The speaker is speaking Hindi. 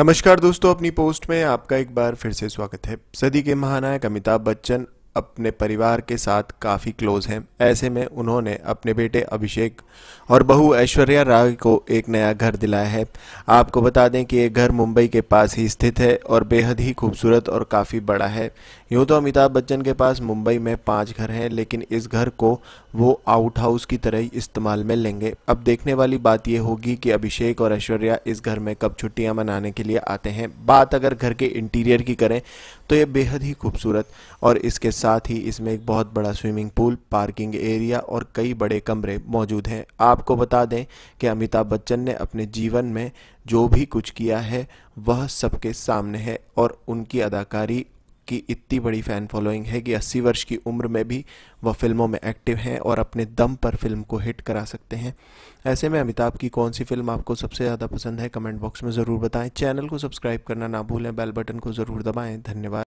नमस्कार दोस्तों अपनी पोस्ट में आपका एक बार फिर से स्वागत है सदी के महानायक अमिताभ बच्चन अपने परिवार के साथ काफ़ी क्लोज हैं ऐसे में उन्होंने अपने बेटे अभिषेक और बहू ऐश्वर्या राय को एक नया घर दिलाया है आपको बता दें कि ये घर मुंबई के पास ही स्थित है और बेहद ही खूबसूरत और काफ़ी बड़ा है यूं तो अमिताभ बच्चन के पास मुंबई में पांच घर हैं लेकिन इस घर को वो आउट हाउस की तरह ही इस्तेमाल में लेंगे अब देखने वाली बात यह होगी कि अभिषेक और ऐश्वर्या इस घर में कब छुट्टियाँ मनाने के लिए आते हैं बात अगर घर के इंटीरियर की करें तो ये बेहद ही खूबसूरत और इसके साथ साथ ही इसमें एक बहुत बड़ा स्विमिंग पूल पार्किंग एरिया और कई बड़े कमरे मौजूद हैं आपको बता दें कि अमिताभ बच्चन ने अपने जीवन में जो भी कुछ किया है वह सबके सामने है और उनकी अदाकारी की इतनी बड़ी फ़ैन फॉलोइंग है कि 80 वर्ष की उम्र में भी वह फिल्मों में एक्टिव हैं और अपने दम पर फिल्म को हिट करा सकते हैं ऐसे में अमिताभ की कौन सी फिल्म आपको सबसे ज़्यादा पसंद है कमेंट बॉक्स में ज़रूर बताएं चैनल को सब्सक्राइब करना ना भूलें बेल बटन को ज़रूर दबाएं धन्यवाद